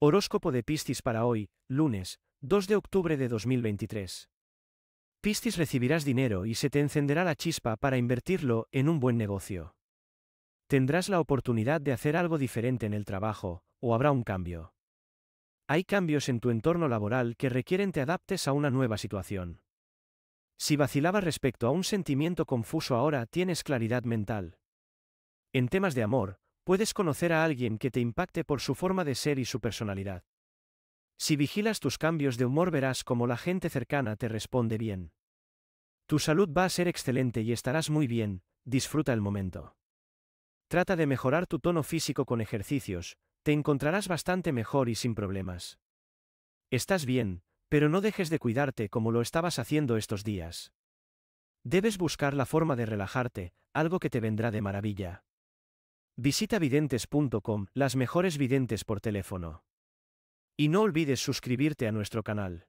Horóscopo de Piscis para hoy, lunes, 2 de octubre de 2023. Piscis recibirás dinero y se te encenderá la chispa para invertirlo en un buen negocio. Tendrás la oportunidad de hacer algo diferente en el trabajo, o habrá un cambio. Hay cambios en tu entorno laboral que requieren te adaptes a una nueva situación. Si vacilabas respecto a un sentimiento confuso ahora tienes claridad mental. En temas de amor, puedes conocer a alguien que te impacte por su forma de ser y su personalidad. Si vigilas tus cambios de humor verás cómo la gente cercana te responde bien. Tu salud va a ser excelente y estarás muy bien, disfruta el momento. Trata de mejorar tu tono físico con ejercicios, te encontrarás bastante mejor y sin problemas. Estás bien, pero no dejes de cuidarte como lo estabas haciendo estos días. Debes buscar la forma de relajarte, algo que te vendrá de maravilla. Visita videntes.com, las mejores videntes por teléfono. Y no olvides suscribirte a nuestro canal.